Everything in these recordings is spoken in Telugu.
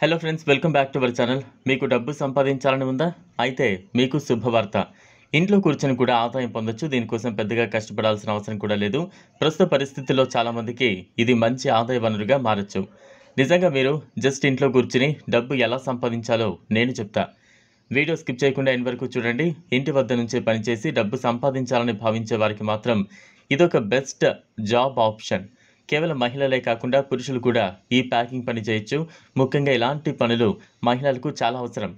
hello friends welcome back to our channel మీకు డబ్బు సంపాదించాలని ఉందా అయితే మీకు శుభవార్త ఇంట్లో కూర్చొని కూడా ఆదాయం పొందొచ్చు దీనికోసం పెద్దగా కష్టపడాల్సిన అవసరం కూడా లేదు ప్రస్తుత పరిస్థితుల్లో చాలామందికి ఇది మంచి ఆదాయ వనరుగా మారచ్చు నిజంగా మీరు జస్ట్ ఇంట్లో కూర్చుని డబ్బు ఎలా సంపాదించాలో నేను చెప్తా వీడియో స్కిప్ చేయకుండా ఎన్ని వరకు చూడండి ఇంటి వద్ద నుంచే పనిచేసి డబ్బు సంపాదించాలని భావించే వారికి మాత్రం ఇదొక బెస్ట్ జాబ్ ఆప్షన్ కేవలం మహిళలే కాకుండా పురుషులు కూడా ఈ ప్యాకింగ్ పని చేయొచ్చు ముఖ్యంగా ఇలాంటి పనులు మహిళలకు చాలా అవసరం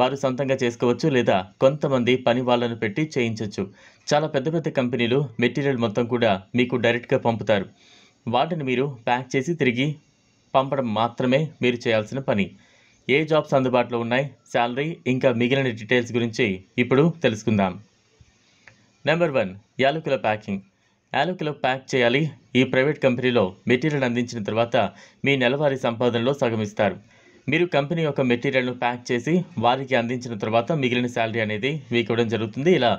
వారు సొంతంగా చేసుకోవచ్చు లేదా కొంతమంది పని వాళ్ళను పెట్టి చేయించవచ్చు చాలా పెద్ద పెద్ద కంపెనీలు మెటీరియల్ మొత్తం కూడా మీకు డైరెక్ట్గా పంపుతారు వాటిని మీరు ప్యాక్ చేసి తిరిగి పంపడం మాత్రమే మీరు చేయాల్సిన పని ఏ జాబ్స్ అందుబాటులో ఉన్నాయి శాలరీ ఇంకా మిగిలిన డీటెయిల్స్ గురించి ఇప్పుడు తెలుసుకుందాం నెంబర్ వన్ యాలకుల ప్యాకింగ్ యాలకులు ప్యాక్ చేయాలి ఈ ప్రైవేట్ కంపెనీలో మెటీరియల్ అందించిన తర్వాత మీ నెలవారీ సంపాదనలో సగం ఇస్తారు మీరు కంపెనీ యొక్క మెటీరియల్ను ప్యాక్ చేసి వారికి అందించిన తర్వాత మిగిలిన శాలరీ అనేది మీకు ఇవ్వడం జరుగుతుంది ఇలా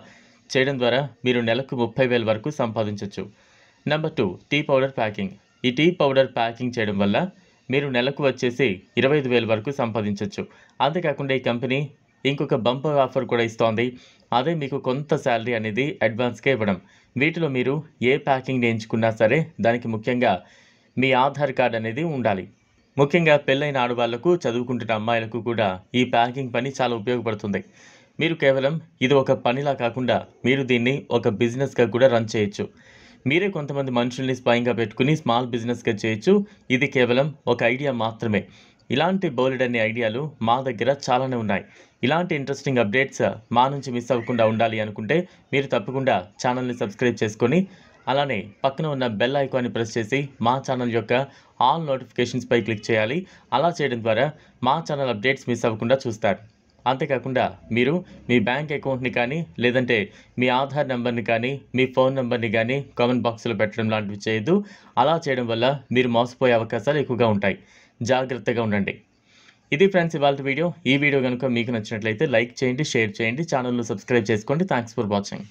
చేయడం ద్వారా మీరు నెలకు ముప్పై వేల వరకు సంపాదించవచ్చు number two tea powder packing ఈ టీ పౌడర్ ప్యాకింగ్ చేయడం వల్ల మీరు నెలకు వచ్చేసి ఇరవై ఐదు వేల వరకు సంపాదించవచ్చు అంతేకాకుండా ఈ కంపెనీ ఇంకొక బంపర్ ఆఫర్ కూడా ఇస్తోంది అదే మీకు కొంత శాలరీ అనేది అడ్వాన్స్గా ఇవ్వడం వీటిలో మీరు ఏ ప్యాకింగ్ని ఎంచుకున్నా సరే దానికి ముఖ్యంగా మీ ఆధార్ కార్డ్ అనేది ఉండాలి ముఖ్యంగా పెళ్ళైన ఆడవాళ్లకు చదువుకుంటున్న అమ్మాయిలకు కూడా ఈ ప్యాకింగ్ పని చాలా ఉపయోగపడుతుంది మీరు కేవలం ఇది ఒక పనిలా కాకుండా మీరు దీన్ని ఒక బిజినెస్గా కూడా రన్ చేయొచ్చు మీరే కొంతమంది మనుషుల్ని స్వయంగా పెట్టుకుని స్మాల్ బిజినెస్గా చేయొచ్చు ఇది కేవలం ఒక ఐడియా మాత్రమే ఇలాంటి బౌలెడ్ అనే ఐడియాలు మా దగ్గర చాలానే ఉన్నాయి ఇలాంటి ఇంట్రెస్టింగ్ అప్డేట్స్ మా నుంచి మిస్ అవ్వకుండా ఉండాలి అనుకుంటే మీరు తప్పకుండా ఛానల్ని సబ్స్క్రైబ్ చేసుకొని అలానే పక్కన ఉన్న బెల్ ఐకాన్ని ప్రెస్ చేసి మా ఛానల్ యొక్క ఆల్ నోటిఫికేషన్స్పై క్లిక్ చేయాలి అలా చేయడం ద్వారా మా ఛానల్ అప్డేట్స్ మిస్ అవ్వకుండా చూస్తారు అంతేకాకుండా మీరు మీ బ్యాంక్ అకౌంట్ని కానీ లేదంటే మీ ఆధార్ నెంబర్ని కానీ మీ ఫోన్ నెంబర్ని కానీ కామెంట్ బాక్స్లో పెట్టడం లాంటివి చేయొద్దు అలా చేయడం వల్ల మీరు మోసపోయే అవకాశాలు ఎక్కువగా ఉంటాయి జాగ్రత్తగా ఉండండి ఇది ఫ్రెండ్స్ ఇవాళ వీడియో ఈ వీడియో కనుక మీకు నచ్చినట్లయితే లైక్ చేయండి షేర్ చేయండి ఛానల్ను సబ్స్క్రైబ్ చేసుకోండి థ్యాంక్స్ ఫర్ వాచింగ్